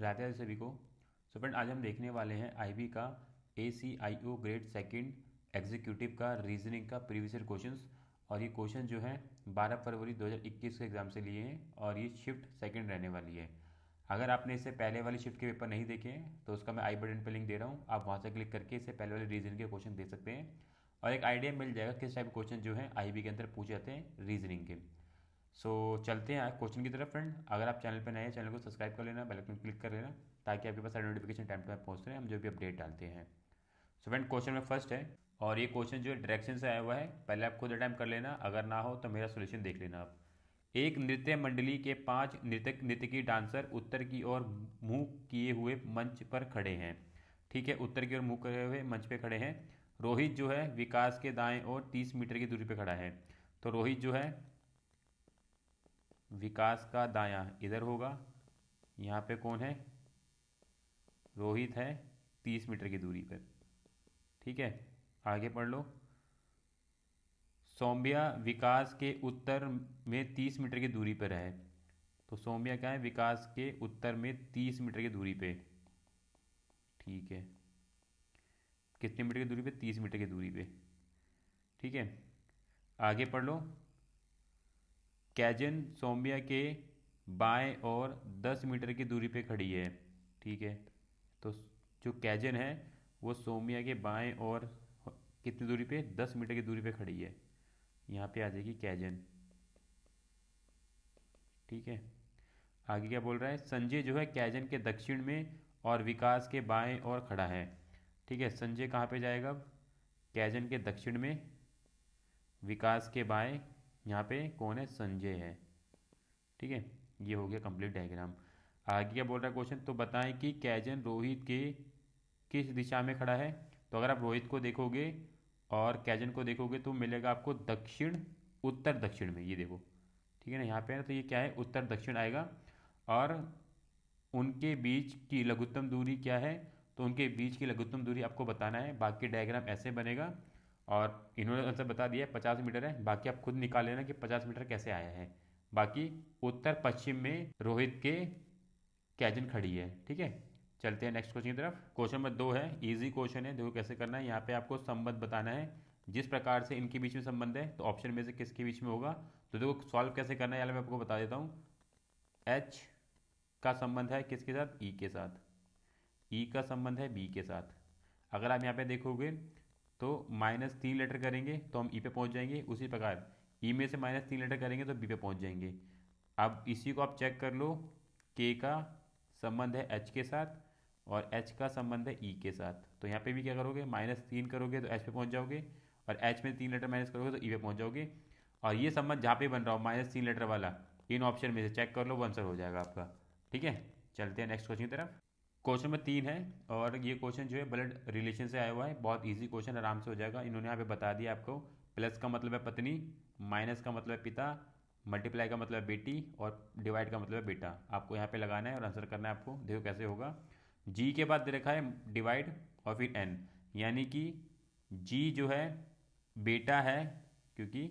रहते हैं सभी को सो फ्रेंड आज हम देखने वाले हैं आईबी का A C I O grade second executive का रीजनिंग का प्रीवियस ईयर क्वेश्चन और ये क्वेश्चन जो है 12 फरवरी 2021 के एग्ज़ाम से लिए हैं और ये शिफ्ट सेकेंड रहने वाली है अगर आपने इससे पहले वाली शिफ्ट के पेपर नहीं देखे तो उसका मैं आई बटन पर लिंक दे रहा हूँ आप वहाँ से क्लिक करके इससे पहले वाले रीजनिंग के क्वेश्चन दे सकते हैं और एक आइडिया मिल जाएगा किस टाइप क्वेश्चन जो है आई के अंदर पूछे जाते हैं रीजनिंग के सो so, चलते हैं क्वेश्चन की तरफ फ्रेंड अगर आप चैनल पर नए चैनल को सब्सक्राइब कर लेना बेल आइकन क्लिक कर लेना ताकि आपके पास सारे नोटिफिकेशन टाइम टू टाइम रहे हैं हम जो भी अपडेट डालते हैं सो फ्रेंड क्वेश्चन में फर्स्ट है और ये क्वेश्चन जो डायरेक्शन से आया हुआ है पहले आप खुद अटैम्प कर लेना अगर ना हो तो मेरा सोल्यूशन देख लेना आप एक नृत्य मंडली के पांच नृतक नृत्यकी डांसर उत्तर की ओर मुंह किए हुए मंच पर खड़े हैं ठीक है उत्तर की ओर मुंह करे हुए मंच पर खड़े हैं रोहित जो है विकास के दाएं ओर तीस मीटर की दूरी पर खड़ा है तो रोहित जो है विकास का दाया इधर होगा यहाँ पे कौन है रोहित है तीस मीटर की दूरी पर ठीक है आगे पढ़ लो सोम्बिया विकास के उत्तर में तीस मीटर की दूरी पर है तो सोम्बिया क्या है विकास के उत्तर में तीस मीटर की दूरी पे ठीक है कितने मीटर की दूरी पे तीस मीटर की दूरी पे ठीक है आगे पढ़ लो कैजन सोम्बिया के बाएं और 10 मीटर की दूरी पे खड़ी है ठीक है तो जो कैजन है वो सोमिया के बाएं और कितनी दूरी पे 10 मीटर की दूरी पे खड़ी है यहाँ पे आ जाएगी कैजन ठीक है आगे क्या बोल रहा है संजय जो है कैजन के दक्षिण में और विकास के बाएं और खड़ा है ठीक है संजय कहाँ पे जाएगा अब कैजन के दक्षिण में विकास के बाएं यहाँ पे कौन है संजय है ठीक है ये हो गया कंप्लीट डायग्राम आगे क्या बोल रहा है क्वेश्चन तो बताएं कि कैजन रोहित के किस दिशा में खड़ा है तो अगर आप रोहित को देखोगे और कैजन को देखोगे तो मिलेगा आपको दक्षिण उत्तर दक्षिण में ये देखो ठीक है ना यहाँ पे है तो ये क्या है उत्तर दक्षिण आएगा और उनके बीच की लघुत्तम दूरी क्या है तो उनके बीच की लघुत्तम दूरी आपको बताना है बाकी डायग्राम ऐसे बनेगा और इन्होंने आंसर तो मतलब बता दिया पचास मीटर है बाकी आप खुद निकाल लेना कि पचास मीटर कैसे आया है बाकी उत्तर पश्चिम में रोहित के कैजन खड़ी है ठीक है चलते हैं नेक्स्ट क्वेश्चन की तरफ क्वेश्चन नंबर दो है इजी क्वेश्चन है देखो कैसे करना है यहाँ पे आपको संबंध बताना है जिस प्रकार से इनके बीच में संबंध है तो ऑप्शन में से किसके बीच में होगा तो देखो सॉल्व कैसे करना है मैं आपको बता देता हूँ एच का संबंध है किसके साथ ई e के साथ ई e का संबंध है बी के साथ अगर आप यहाँ पे देखोगे तो माइनस तीन लेटर करेंगे तो हम ई पे पहुंच जाएंगे उसी प्रकार ई में से माइनस तीन लेटर करेंगे तो बी पे पहुंच जाएंगे अब इसी को आप चेक कर लो के का संबंध है एच के साथ और एच का संबंध है ई e के साथ तो यहाँ पे भी क्या करोगे माइनस तीन करोगे तो एच पे पहुँच जाओगे और एच में तीन लेटर माइनस करोगे तो ई e पे पहुँच जाओगे और ये संबंध जहाँ पे बन रहा हो माइनस तीन लेटर वाला इन ऑप्शन में से चेक कर लो वो आंसर हो जाएगा आपका ठीक है चलते हैं नेक्स्ट क्वेश्चन की तरफ क्वेश्चन में तीन है और ये क्वेश्चन जो है ब्लड रिलेशन से आया हुआ है बहुत इजी क्वेश्चन आराम से हो जाएगा इन्होंने यहाँ पे बता दिया आपको प्लस का मतलब है पत्नी माइनस का मतलब है पिता मल्टीप्लाई का मतलब है बेटी और डिवाइड का मतलब है बेटा आपको यहाँ पे लगाना है और आंसर करना है आपको देखो कैसे होगा जी के बाद दे रखा है डिवाइड और फिर एन यानी कि जी जो है बेटा है क्योंकि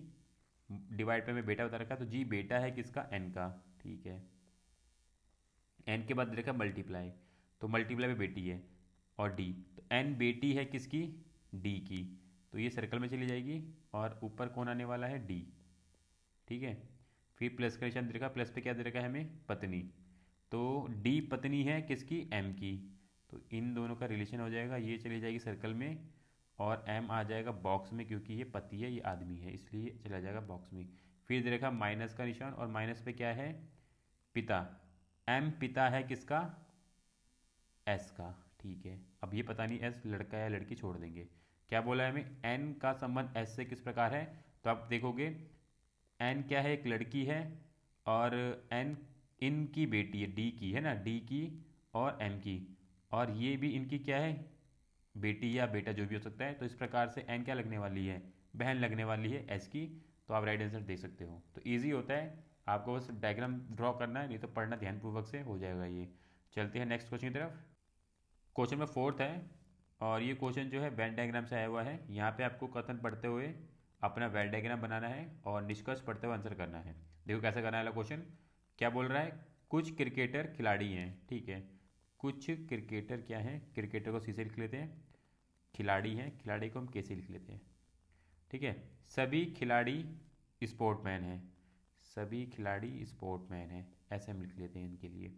डिवाइड पे मैं बेटा बता रखा तो जी बेटा है किसका एन का ठीक है एन के बाद दे रखा है मल्टीप्लाई तो मल्टीप्लाई में बेटी है और डी तो एन बेटी है किसकी डी की तो ये सर्कल में चली जाएगी और ऊपर कौन आने वाला है डी ठीक है फिर प्लस का निशान दे रखा प्लस पे क्या दे रखा है हमें पत्नी तो डी पत्नी है किसकी एम की तो इन दोनों का रिलेशन हो जाएगा ये चली जाएगी सर्कल में और एम आ जाएगा बॉक्स में क्योंकि ये पति है ये आदमी है इसलिए चला जाएगा बॉक्स में फिर दे रखा माइनस का निशान और माइनस पे क्या है पिता एम पिता है किसका एस का ठीक है अब ये पता नहीं एस लड़का या लड़की छोड़ देंगे क्या बोला है हमें एन का संबंध एस से किस प्रकार है तो आप देखोगे एन क्या है एक लड़की है और एन इन की बेटी है डी की है ना डी की और एम की और ये भी इनकी क्या है बेटी या बेटा जो भी हो सकता है तो इस प्रकार से एन क्या लगने वाली है बहन लगने वाली है एस की तो आप राइट आंसर दे सकते हो तो ईजी होता है आपको बस डायग्राम ड्रॉ करना है नहीं तो पढ़ना ध्यानपूर्वक से हो जाएगा ये चलते हैं नेक्स्ट क्वेश्चन की तरफ क्वेश्चन में फोर्थ है और ये क्वेश्चन जो है वेन डायग्राम से आया हुआ है यहाँ पे आपको कथन पढ़ते हुए अपना वेन डायग्राम बनाना है और निष्कर्ष पढ़ते हुए आंसर करना है देखो कैसे करना है क्वेश्चन क्या बोल रहा है कुछ क्रिकेटर खिलाड़ी हैं ठीक है कुछ क्रिकेटर क्या हैं क्रिकेटर को सी से लिख लेते हैं खिलाड़ी हैं खिलाड़ी को हम कैसे लिख लेते हैं ठीक है सभी खिलाड़ी स्पोर्टमैन हैं सभी खिलाड़ी स्पोर्टमैन हैं ऐसे हम लिख लेते हैं इनके लिए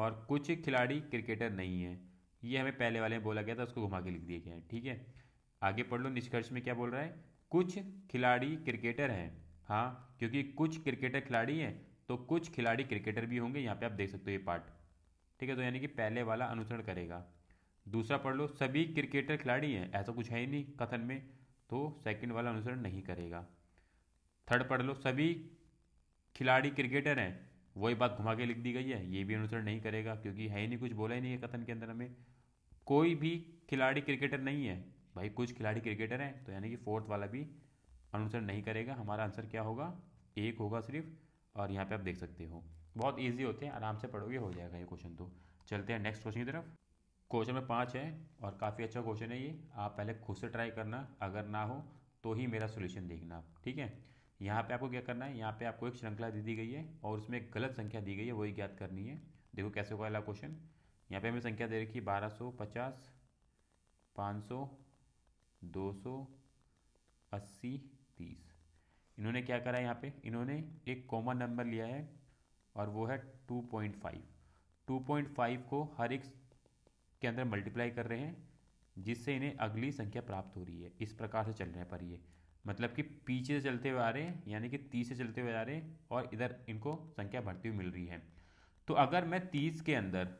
और कुछ खिलाड़ी क्रिकेटर नहीं हैं ये हमें पहले वाले में बोला गया था उसको घुमा के लिख दिया गया है ठीक है आगे पढ़ लो निष्कर्ष में क्या बोल रहा है कुछ खिलाड़ी क्रिकेटर हैं हाँ क्योंकि कुछ क्रिकेटर खिलाड़ी हैं तो कुछ खिलाड़ी क्रिकेटर भी होंगे यहाँ पे आप देख सकते हो ये पार्ट ठीक है तो यानी कि पहले वाला अनुसरण करेगा दूसरा पढ़ लो सभी क्रिकेटर खिलाड़ी हैं ऐसा कुछ है ही नहीं कथन में तो सेकंड वाला अनुसरण नहीं करेगा थर्ड पढ़ लो सभी खिलाड़ी क्रिकेटर हैं वही बात घुमा के लिख दी गई है ये भी अनुसरण नहीं करेगा क्योंकि है ही नहीं कुछ बोला ही नहीं है कथन के अंदर हमें कोई भी खिलाड़ी क्रिकेटर नहीं है भाई कुछ खिलाड़ी क्रिकेटर हैं तो यानी कि फोर्थ वाला भी अनुसरण नहीं करेगा हमारा आंसर क्या होगा एक होगा सिर्फ और यहाँ पे आप देख सकते हो बहुत ईजी होते हैं आराम से पढ़ोगे हो जाएगा ये क्वेश्चन तो चलते हैं नेक्स्ट क्वेश्चन की तरफ क्वेश्चन में पाँच है और काफ़ी अच्छा क्वेश्चन है ये आप पहले खुद से ट्राई करना अगर ना हो तो ही मेरा सोल्यूशन देखना आप ठीक है यहाँ पे आपको क्या करना है यहाँ पे आपको एक श्रृंखला दे दी गई है और उसमें एक गलत संख्या दी गई है वही ज्ञात करनी है देखो कैसे होगा अगला क्वेश्चन यहाँ पे हमें संख्या दे रखी है बारह सौ पचास पाँच सौ दो सौ अस्सी तीस इन्होंने क्या करा है यहाँ पे इन्होंने एक कॉमन नंबर लिया है और वो है two point five two point five को हर एक के अंदर मल्टीप्लाई कर रहे हैं जिससे इन्हें अगली संख्या प्राप्त हो रही है इस प्रकार से चल रहे हैं पर ये मतलब कि पीछे से चलते हुए आ रहे हैं यानी कि तीस से चलते हुए आ रहे हैं और इधर इनको संख्या बढ़ती हुई मिल रही है तो अगर मैं तीस के अंदर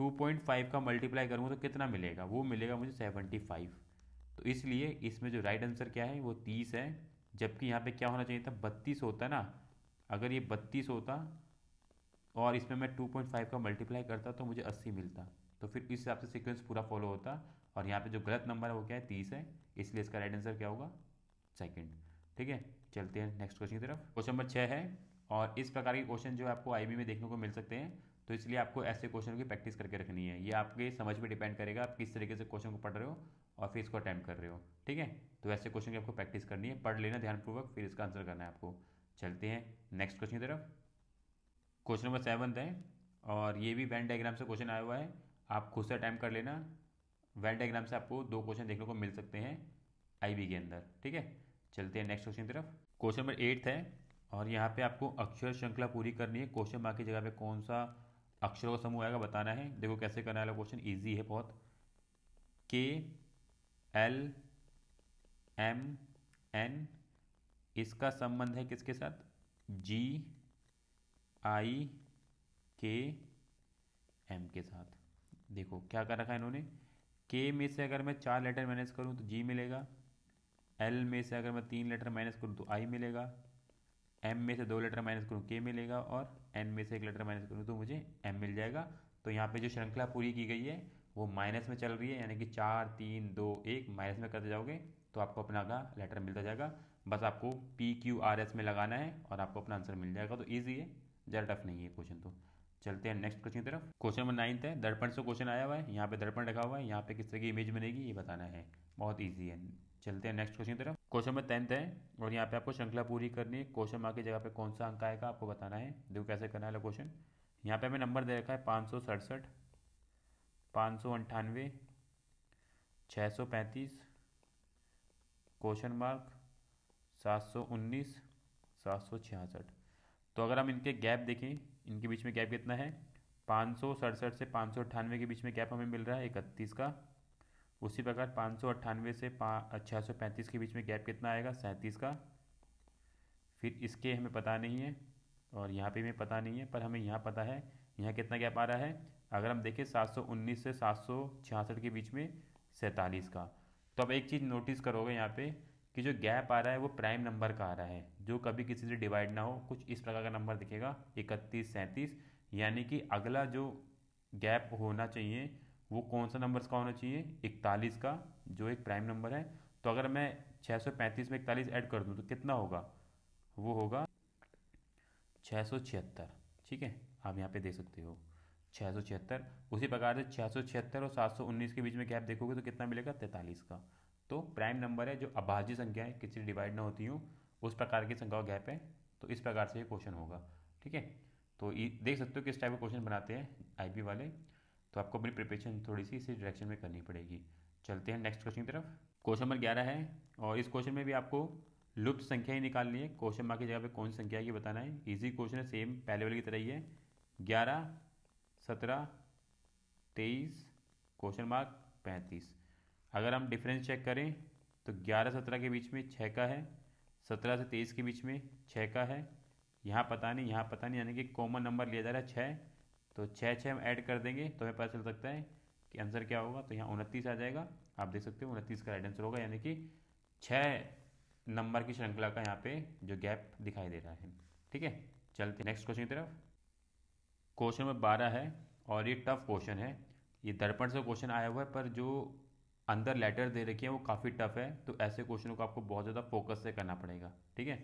2.5 का मल्टीप्लाई करूँ तो कितना मिलेगा वो मिलेगा मुझे 75 तो इसलिए इसमें जो राइट आंसर क्या है वो 30 है जबकि यहाँ पे क्या होना चाहिए था बत्तीस होता ना अगर ये बत्तीस होता और इसमें मैं 2.5 का मल्टीप्लाई करता तो मुझे 80 मिलता तो फिर इस हिसाब से सीक्वेंस पूरा फॉलो होता और यहाँ पे जो गलत नंबर है वो क्या है तीस है इसलिए इसका राइट आंसर क्या होगा सेकंड ठीक है चलते हैं नेक्स्ट क्वेश्चन की तरफ क्वेश्चन नंबर छः है और इस प्रकार के क्वेश्चन जो आपको आई में देखने को मिल सकते हैं तो इसलिए आपको ऐसे क्वेश्चन की प्रैक्टिस करके रखनी है ये आपके समझ पर डिपेंड करेगा आप किस तरीके से क्वेश्चन को पढ़ रहे हो और फिर इसको अटैम्प्ट कर रहे हो ठीक है तो ऐसे क्वेश्चन की आपको प्रैक्टिस करनी है पढ़ लेना ध्यानपूर्वक फिर इसका आंसर करना है आपको चलते हैं नेक्स्ट क्वेश्चन की तरफ क्वेश्चन नंबर सेवन्थ है और ये भी बैन डायग्राम से क्वेश्चन आया हुआ है आप खुद से अटैम्प्ट कर लेना वेल डायग्राम से आपको दो क्वेश्चन देखने को मिल सकते हैं आईबी के अंदर ठीक है चलते हैं नेक्स्ट क्वेश्चन की तरफ क्वेश्चन नंबर एट है और यहाँ पे आपको अक्षर श्रृंखला पूरी करनी है क्वेश्चन मार्क की जगह पे कौन सा अक्षर का समूह आएगा बताना है देखो कैसे करने वाला क्वेश्चन ईजी है बहुत के एल एम एन इसका संबंध है किसके साथ जी आई के एम के साथ देखो क्या कर रखा है इन्होंने के में से अगर मैं चार लेटर माइनस करूँ तो जी मिलेगा एल में से अगर मैं तीन लेटर माइनस करूँ तो आई मिलेगा एम में से दो लेटर माइनस करूँ के मिलेगा और एन में से एक लेटर माइनस करूँ तो मुझे एम मिल जाएगा तो यहाँ पे जो श्रृंखला पूरी की गई है वो माइनस में चल रही है यानी कि चार तीन दो एक माइनस में करते जाओगे तो आपको अपना का लेटर मिलता जाएगा बस आपको पी क्यू आर एस में लगाना है और आपको अपना आंसर मिल जाएगा तो ईजी है ज़्यादा टफ नहीं है क्वेश्चन तो चलते हैं नेक्स्ट क्वेश्चन की तरफ क्वेश्चन नंबर नाइन्थ है दर्पण से क्वेश्चन आया हुआ है यहाँ पे दर्पण रखा हुआ है यहाँ पे किस तरह की इमेज बनेगी ये बताना है बहुत ईजी है चलते हैं नेक्स्ट क्वेश्चन की तरफ क्वेश्चन नंबर टेंथ है और यहाँ पे आपको श्रृंखला पूरी करनी है क्वेश्चन मार्क की जगह पे कौन सा अंक आएगा आपको बताना है देखो कैसे करना है क्वेश्चन यहाँ पे हमें नंबर दे रखा है पाँच सौ सड़सठ पाँच सौ अंठानवे छः सौ पैंतीस क्वेश्चन मार्क सात सौ उन्नीस सात सौ छियासठ तो अगर हम इनके गैप देखें इनके बीच में गैप कितना है पाँच सौ सड़सठ से पाँच सौ अट्ठानवे के बीच में गैप हमें मिल रहा है इकतीस का उसी प्रकार पाँच सौ अट्ठानवे से छः सौ पैंतीस के बीच में गैप कितना आएगा सैंतीस का फिर इसके हमें पता नहीं है और यहाँ पे हमें पता नहीं है पर हमें यहाँ पता है यहाँ कितना गैप आ रहा है अगर हम देखें सात सौ उन्नीस से सात सौ छियासठ के बीच में सैंतालीस का तो अब एक चीज़ नोटिस करोगे यहाँ पे कि जो गैप आ रहा है वो प्राइम नंबर का आ रहा है जो कभी किसी से डिवाइड ना हो कुछ इस प्रकार का नंबर दिखेगा इकतीस सैंतीस यानी कि अगला जो गैप होना चाहिए वो कौन सा नंबर का होना चाहिए इकतालीस का जो एक प्राइम नंबर है तो अगर मैं 635 में इकतालीस ऐड कर दूं तो कितना होगा वो होगा छः ठीक है आप यहाँ पे देख सकते हो छः उसी प्रकार से छः और 719 के बीच में गैप देखोगे तो कितना मिलेगा तैंतालीस का तो प्राइम नंबर है जो अभाज्य संख्या है किसी डिवाइड ना होती हूँ उस प्रकार की संख्या गैप है तो इस प्रकार से ये क्वेश्चन होगा ठीक है तो देख सकते हो किस टाइप का क्वेश्चन बनाते हैं आई वाले तो आपको अपनी प्रिपरेशन थोड़ी सी इसी डायरेक्शन में करनी पड़ेगी चलते हैं नेक्स्ट क्वेश्चन की तरफ क्वेश्चन नंबर ग्यारह है और इस क्वेश्चन में भी आपको लुप्त संख्या ही निकालनी है क्वेश्चन मार्क की जगह पे कौन सी संख्या है ये बताना है इजी क्वेश्चन है सेम पहले वाले की तरह ही है ग्यारह सत्रह तेईस क्वेश्चन मार्क पैंतीस अगर हम डिफरेंस चेक करें तो ग्यारह सत्रह के बीच में छः का है सत्रह से तेईस के बीच में छः का है यहाँ पता नहीं यहाँ पता नहीं यानी कि कॉमन नंबर लिया जा रहा है छः तो छः छः हम ऐड कर देंगे तो हमें पता चल सकता है कि आंसर क्या होगा तो यहाँ उनतीस आ जाएगा आप देख सकते हो उनतीस का राइट आंसर होगा यानी कि छः नंबर की श्रृंखला का यहाँ पे जो गैप दिखाई दे रहा है ठीक है चलते नेक्स्ट क्वेश्चन की तरफ क्वेश्चन नंबर बारह है और ये टफ क्वेश्चन है ये दर्पण से क्वेश्चन आया हुआ है पर जो अंदर लेटर दे रखी है वो काफ़ी टफ है तो ऐसे क्वेश्चनों को आपको बहुत ज़्यादा फोकस से करना पड़ेगा ठीक है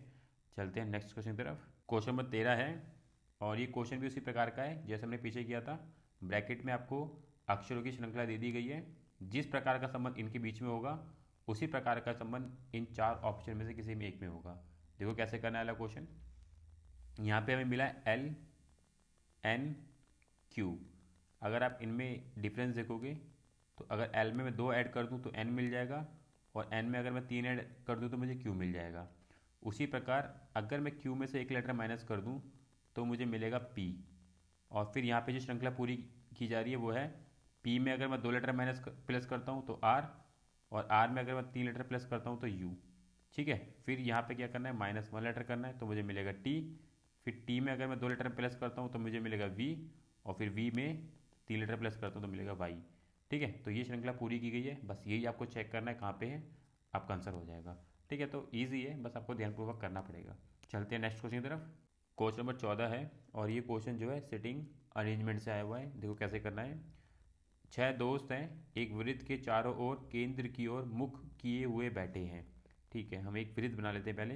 चलते हैं नेक्स्ट क्वेश्चन की तरफ क्वेश्चन नंबर तेरह है और ये क्वेश्चन भी उसी प्रकार का है जैसे हमने पीछे किया था ब्रैकेट में आपको अक्षरों की श्रृंखला दे दी गई है जिस प्रकार का संबंध इनके बीच में होगा उसी प्रकार का संबंध इन चार ऑप्शन में से किसी में एक में होगा देखो कैसे करना है क्वेश्चन यहाँ पे हमें मिला एल एन क्यू अगर आप इनमें डिफरेंस देखोगे तो अगर एल में मैं दो ऐड कर दूँ तो एन मिल जाएगा और एन में अगर मैं तीन ऐड कर दूँ तो मुझे क्यू मिल जाएगा उसी प्रकार अगर मैं क्यू में से एक लेटर माइनस कर दूँ तो मुझे मिलेगा पी और फिर यहाँ पे जो श्रृंखला पूरी की जा रही है वो है पी में अगर मैं दो लेटर माइनस प्लस करता हूँ तो आर और आर में अगर मैं तीन लेटर प्लस करता हूँ तो यू ठीक है फिर यहाँ पे क्या करना है माइनस वन लेटर करना है तो मुझे मिलेगा टी फिर टी में अगर मैं दो लेटर प्लस करता हूँ तो मुझे मिलेगा वी और फिर वी में तीन लेटर प्लस करता हूँ तो मिलेगा वाई ठीक है तो ये श्रृंखला पूरी की गई है बस यही आपको चेक करना है कहाँ पे है आपका आंसर हो जाएगा ठीक है तो ईजी है बस आपको ध्यानपूर्वक करना पड़ेगा चलते हैं नेक्स्ट क्वेश्चन की तरफ क्वेश्चन नंबर चौदह है और ये क्वेश्चन जो है सिटिंग अरेंजमेंट से आया हुआ है देखो कैसे करना है छह दोस्त हैं एक वृत्त के चारों ओर केंद्र की ओर मुख किए हुए बैठे हैं ठीक है हम एक वृत्त बना लेते हैं पहले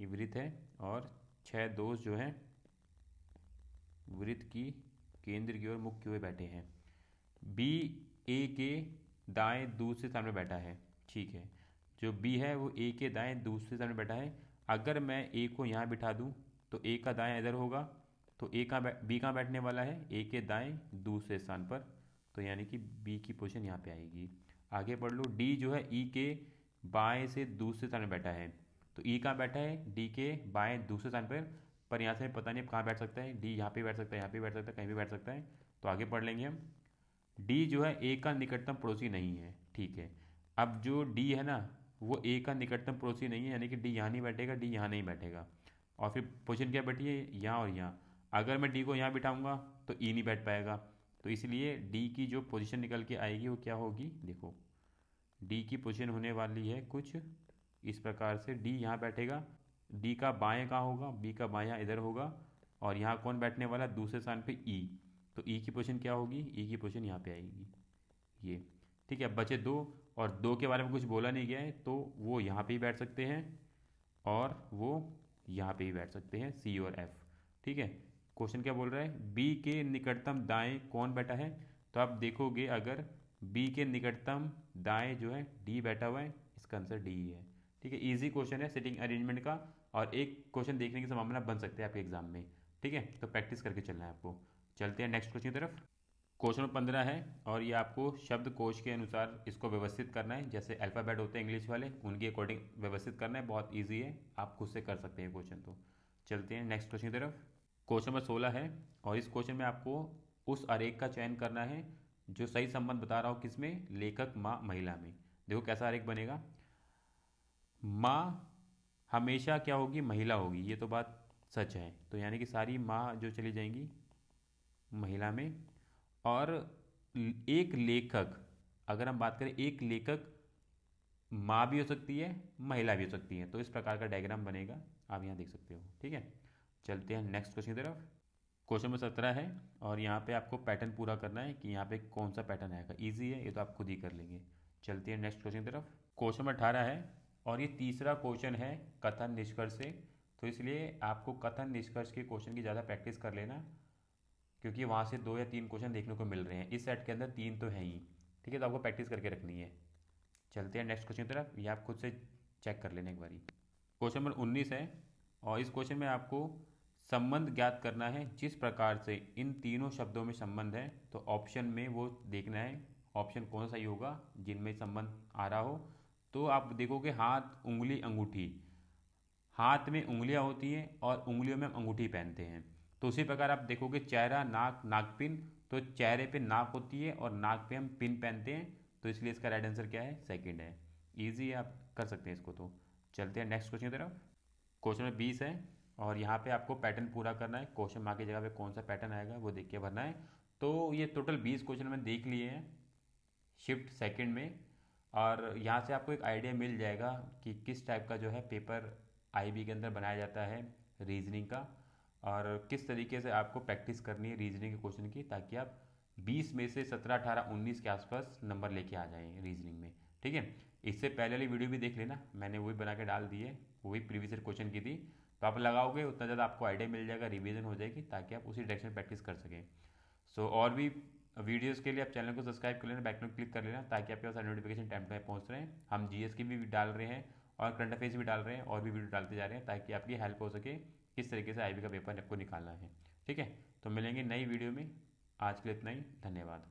ये वृत्त है और छह दोस्त जो हैं वृत्त की केंद्र की ओर मुख की ओर बैठे हैं बी ए के दाएं दूसरे सामने बैठा है ठीक है जो बी है वो ए के दाएं दूसरे सामने बैठा है अगर मैं ए को यहाँ बिठा दूँ तो ए का दाएं इधर होगा तो ए का बी कहाँ बैठने वाला है ए के दाएं दूसरे स्थान पर तो यानी कि बी की पोजिशन यहाँ पे आएगी आगे पढ़ लो डी जो है ई e के बाएं से दूसरे स्थान पर बैठा है तो ई e कहाँ बैठा है डी के बाएं दूसरे स्थान पर पर यहाँ से पता नहीं अब कहाँ बैठ सकता है डी यहाँ पे बैठ सकता है यहाँ पे बैठ सकता है कहीं भी बैठ सकता है तो आगे पढ़ लेंगे हम डी जो है ए का निकटतम पड़ोसी नहीं है ठीक है अब जो डी है ना वो ए का निकटतम पड़ोसी नहीं है यानी कि डी यहाँ नहीं बैठेगा डी यहाँ नहीं बैठेगा और फिर पोजिशन क्या बैठी है यहाँ और यहाँ अगर मैं डी को यहाँ बिठाऊँगा तो ई नहीं बैठ पाएगा तो इसलिए डी की जो पोजिशन निकल के आएगी वो क्या होगी देखो डी की पोजिशन होने वाली है कुछ इस प्रकार से डी यहाँ बैठेगा डी का बाएं कहाँ होगा बी का बाया इधर होगा और यहाँ कौन बैठने वाला है दूसरे स्थान पे ई e। तो ई e की पोजीशन क्या होगी ई e की पोजीशन यहाँ पे आएगी ये ठीक है अब बचे दो और दो के बारे में कुछ बोला नहीं गया है तो वो यहाँ पे ही बैठ सकते हैं और वो यहाँ पे ही बैठ सकते हैं सी और एफ ठीक है क्वेश्चन क्या बोल रहा है बी के निकटतम दाएं कौन बैठा है तो आप देखोगे अगर बी के निकटतम दाएं जो है डी बैठा हुआ है इसका आंसर डी है ठीक है इजी क्वेश्चन है सिटिंग अरेंजमेंट का और एक क्वेश्चन देखने की संभावना बन सकती है आपके एग्जाम में ठीक है तो प्रैक्टिस करके चलना है आपको चलते हैं नेक्स्ट क्वेश्चन की तरफ क्वेश्चन पंद्रह है और ये आपको शब्द कोश के अनुसार इसको व्यवस्थित करना है जैसे अल्फ़ाबेट होते हैं इंग्लिश वाले उनके अकॉर्डिंग व्यवस्थित करना है बहुत ईजी है आप खुद से कर सकते हैं क्वेश्चन तो चलते हैं नेक्स्ट क्वेश्चन की तरफ क्वेश्चन नंबर सोलह है और इस क्वेश्चन में आपको उस आरेख का चयन करना है जो सही संबंध बता रहा हो किसमें लेखक माँ महिला में देखो कैसा आरेख बनेगा माँ हमेशा क्या होगी महिला होगी ये तो बात सच है तो यानी कि सारी माँ जो चली जाएंगी महिला में और एक लेखक अगर हम बात करें एक लेखक माँ भी हो सकती है महिला भी हो सकती है तो इस प्रकार का डायग्राम बनेगा आप यहाँ देख सकते हो ठीक है चलते हैं नेक्स्ट क्वेश्चन की तरफ क्वेश्चन नंबर सत्रह है और यहाँ पे आपको पैटर्न पूरा करना है कि यहाँ पे कौन सा पैटर्न आएगा ईजी है ये तो आप खुद ही कर लेंगे चलते हैं नेक्स्ट क्वेश्चन की तरफ क्वेश्चन नंबर अठारह है और ये तीसरा क्वेश्चन है कथन निष्कर्ष से तो इसलिए आपको कथन निष्कर्ष के क्वेश्चन की ज़्यादा प्रैक्टिस कर लेना क्योंकि वहाँ से दो या तीन क्वेश्चन देखने को मिल रहे हैं इस सेट के अंदर तीन तो हैं ही ठीक है तो आपको प्रैक्टिस करके रखनी है चलते हैं नेक्स्ट क्वेश्चन की तरफ ये आप खुद से चेक कर लेना एक बारी क्वेश्चन नंबर उन्नीस है और इस क्वेश्चन में आपको संबंध ज्ञात करना है जिस प्रकार से इन तीनों शब्दों में संबंध है तो ऑप्शन में वो देखना है ऑप्शन कौन सा ही होगा जिनमें संबंध आ रहा हो तो आप देखोगे हाथ उंगली अंगूठी हाथ में उंगलियां होती हैं और उंगलियों में अंगूठी पहनते हैं तो उसी प्रकार आप देखोगे चेहरा नाक नाकपिन तो चेहरे पे नाक होती है और नाक पे हम पिन पहनते हैं तो इसलिए इसका राइट आंसर क्या है सेकंड है इजी है आप कर सकते हैं इसको तो चलते हैं नेक्स्ट क्वेश्चन की तरफ क्वेश्चन नंबर बीस है और यहाँ पे आपको पैटर्न पूरा करना है क्वेश्चन मार्क की जगह पे कौन सा पैटर्न आएगा वो देख के भरना है तो ये टोटल बीस क्वेश्चन मैंने देख लिए हैं शिफ्ट सेकेंड में और यहाँ से आपको एक आइडिया मिल जाएगा कि किस टाइप का जो है पेपर आईबी के अंदर बनाया जाता है रीजनिंग का और किस तरीके से आपको प्रैक्टिस करनी है रीजनिंग के क्वेश्चन की ताकि आप 20 में से 17, 18, 19 के आसपास नंबर लेके आ जाएं रीजनिंग में ठीक है इससे पहले वाली वीडियो भी देख लेना मैंने वही बना के डाल दिए वही प्रीवियस ईयर क्वेश्चन की थी तो आप लगाओगे उतना ज़्यादा आपको आइडिया मिल जाएगा रिविजन हो जाएगी ताकि आप उसी डायरेक्शन प्रैक्टिस कर सकें सो so, और भी वीडियोस के लिए आप चैनल को सब्सक्राइब कर लेना बैकनोट क्लिक कर लेना ताकि आपके पास नोटिफिकेशन टाइम टाइम पहुँच रहे हैं हम जीएस की भी डाल रहे हैं और करंट अफेयर्स भी डाल रहे हैं और भी वीडियो डालते जा रहे हैं ताकि आपकी हेल्प हो सके किस तरीके से आई का पेपर आपको निकालना है ठीक है तो मिलेंगे नई वीडियो में आज के लिए इतना ही धन्यवाद